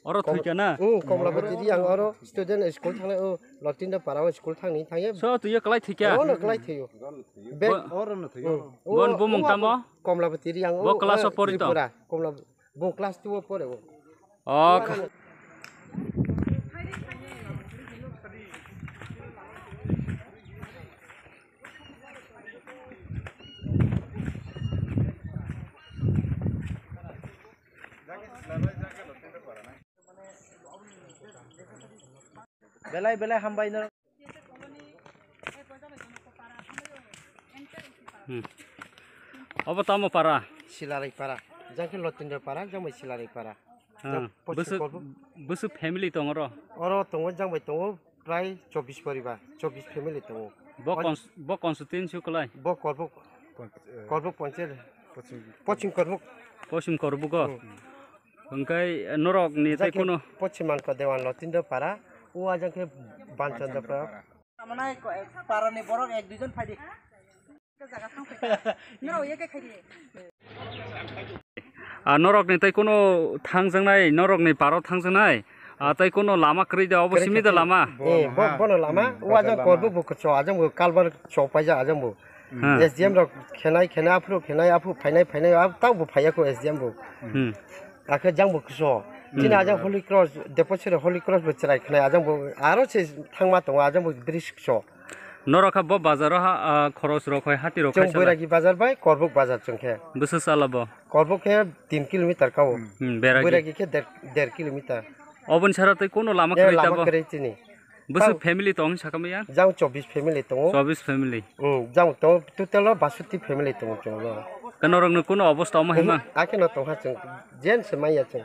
Oro tujuan ah? Um, oh, komla berarti yang oro student school thang le oh latin deh parawa school thang ni thang ya? So tuh ya kelai tiga? Oh, no kelai tiga. Bet oro no tiga. Hmm. Bon oh, bu mungkin oh, mo? Komla berarti dia yang oh. Bu kelas apa itu? Komla bu kelas tuh apa deh? Oh. বেলায় বেলায় হামবাই না অবতাম পারা শিলারাই পারা যাকে লতিন্দ্র পারা জামাই শিলারাই পারা Basu family তঙ র অর তঙ জামাই তঙ প্রায় চব্বিশ পরিবার চব্বিশ ফ্যামিলি তঙ ব কনস্টিটিউন্সি কলাই ব করব করব পঞ্চায়েত পশ্চিম করব পশ্চিম করব গ হংকাই নরক নি তাই কোনো পশ্চিমাঙ্ক দেওয়ান লতিন্দ্র পারা नरक ने বানচন্দ্র পাড়া আমরা পাড়া নে বরং এক দুজন ফাইডি नरकनि तै कोनो थांजोंनाय नरकनि पाराव लामा खरीदा अवश्य मिदा लामा ए लामा उवाजों करबो बुक च आजम कालबार चौपाय जा आजम एसडीएम खेना आफु खेनाय आफु फाइनाय फाइनाय आब ताव फाइयाखौ एसडीएम बु आखो जांबो खस दिनै आजों हलि क्रस देपोसिर हलि क्रस बोचराय खनाय आजों आरो से थांमा दङ आजों दृश्य नरखा ब बाजार खरस रखय हाति रखय जों बैरागि बाजार बाय करबुक बाजार जोंखे बोसो सालाब करबुक हे 3 किलोमीटर काव बैरागि के 1.5 किलोमीटर अबन सारा तै कोनो लामा करे ताबो लामा करे तिनि बोसो फैमिली तंग साकामया जाउ 24 फैमिली तंग 24 फैमिली ओ जाउ तो टोटल 62 फैमिली तंग जों कनरंग कोनो अवस्था मा हेमा आके न तो हा जों जेन से माया जों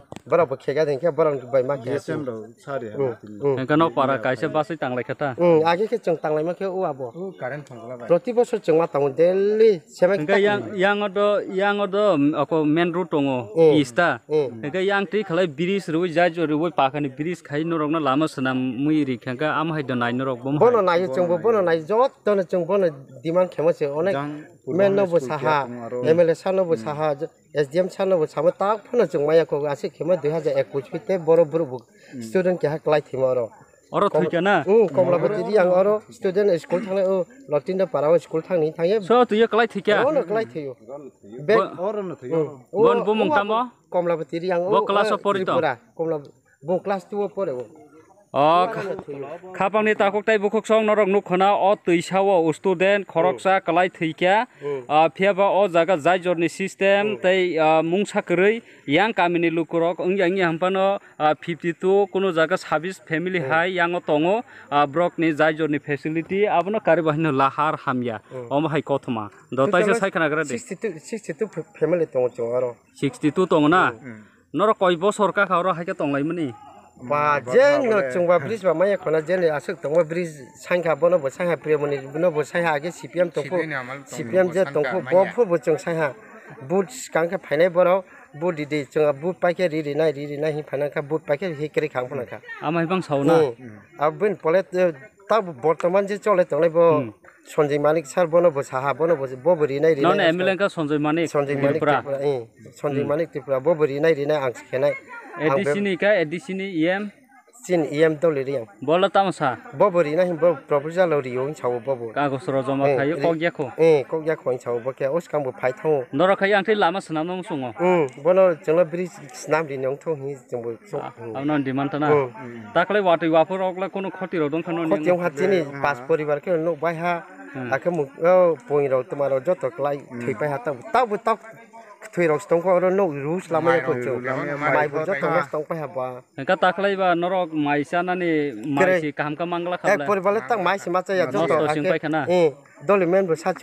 bara bo khega denke boron bai ma ge sem ro sari ha enka no para kai se basai tang lai khata um age ke chung tang lai ma ke u abo u karen thong la bai proti bosor chung ma tang delhi sem enka yang yang do yang do ko main route ngo ista enka yang ti khalai biris ru ja jo ru bai pakani biris khai no rong na lama sanam mui ri khanga am hai do nai no rok bo bono nai chung bo bono nai jot ton chung bono diman khema se onek नबो Saha MLA सानबो Saha SDM सानबो सामा ताक जों माया को आसे खेमा 2021 पिते बरो बरो बुक स्टूडेंट के हक लाइ थिमा अरो अरो थुइके ना उ बति दि आं अरो स्टूडेंट स्कूल थाले ओ लटिन पाराव स्कूल थांनि थांगे सो तुये क्लाइ थिके ओ न क्लाइ थियो बे और न थियो बन बुमंग तामो बति दि आं ओ क्लास परि त कमला बो क्लास 2 परे ओ খাপনি তাকুকাই বুকুক সং নরক নুখনা অ তৈসাও ও স্টুডেন্ট খরকসা কলাই থৈকা ফিয়াবা অ জাগা যাই জরনি সিস্টেম তাই মুং সাকরই ইয়াং কামিনি লুকুরক অং ইয়াং ইয়াং হামপানো 52 কোন জাগা 26 ফ্যামিলি হাই ইয়াং তং ব্রক নি যাই জরনি ফ্যাসিলিটি আবনো কারি বাহিন লাহার হামিয়া অম হাই কথমা দতাইসা সাইখানা গরা দে 62 না নর কইব সরকার খাওরা হাইকে তং লাইমনি जे चौँ ब्रिज बाना जे अस त ब्रिज सङ्घा आगे सीपीएम सिपिएम सीपीएम जे टु बुझ चौँ फाइन बर बुदि बुध पैखे रि रिरि नुट पैखेरी पलेट त बर्तमान जे चलेटोलै बो सन्जय मण सार बन सहा बि मालिक सन्जय मालिक त्रिपुरा आं खेनाय edi sini ka edi sini iem sin iem to le riam bola tamsa bobori na him bo proposal lo ri yong chawo bobo ka go sro joma khai ko gya ko e ko gya ko chawo bo ke os kam bo phai thong no ra khai ang thai lama snam nong sungo um bono chengla bridge snam ri nong thong hi jeng bo so am non demand na takle wat wa por okla kono khoti ro dong khano ni khoti hati ni pas poribar ke no bai ha তাকে মুখ পইৰ তোমাৰ যত লাই থৈ পাই হাত তাও তাক thui rong stong ko ron no rus la mai ko chu mai bu jo tong stong pa haba ka taklai ba norok mai sa na ni mai si kam ka mangla kha ek pori bale tang mai si ma cha ya jo to ake e doli men bu sa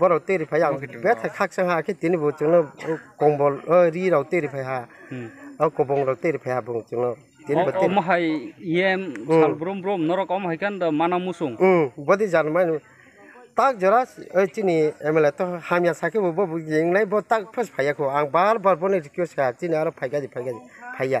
বড় তেরি phi আও ব্যথা খাকসা হা হ্যাঁ, কি তিনি বউ চুন কম্বল রি রাও তেরি ফাই হা আও কবং রাও তেরি ফাই হা বং চুন তিনি বতে মহাই ইয়েম সাল ব্রম ব্রম নরক অম হাইকান মানা মুসুং বদি জানমাই মানে, তাক জরা ওই চিনি এমএলএ তো হামিয়া সাকে বব বুঝিং নাই ব তাক ফাস ফাইয়াকো আং বার বার বনে কিও সা চিনি আর ফাইগা দি ফাইগা ফাইয়া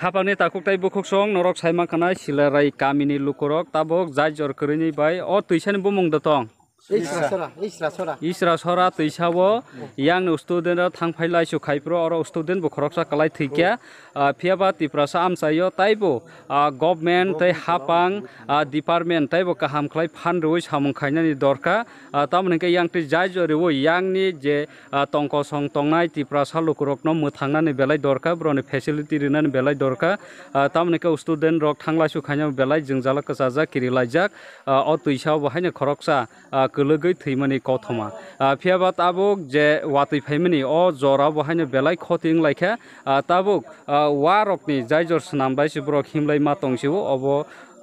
খাপানী তাকুকটাই বুকুক সং নরক সাইমা খানায় শিলারাই কামিনি লুকরক তাবক যাই জ্বর করিনি বাই অ তৈসানি বমং দতং ইসরা সরা তৈসাও ইয়াং উস্তুদিন থাং ফাইলাই সুখাইপ্র উস্তুদিন বুকরক সা কালাই phiaba tiprasa amsaio taibo government tei hapang department taibo kaham khlai fund roi samung khainani dorka tamoni ke yangti jajo rewo yangni je tongko song tongnai tiprasa lukurokno muthangnani belai dorka broni facility rinani belai dorka tamoni ke student rok thanglaisu khaina belai jingjala kasaja kirilaijak o tuisao bahaina khoroksa kulugoi thimani kothoma phiaba tabuk je watui phaimani o jora bahaina belai khoting laikha tabuk warok ni jaijor sanam baisi borok himlai ma tongsiwo obo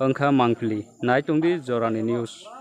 ongkha mangpili naitungdi jorani news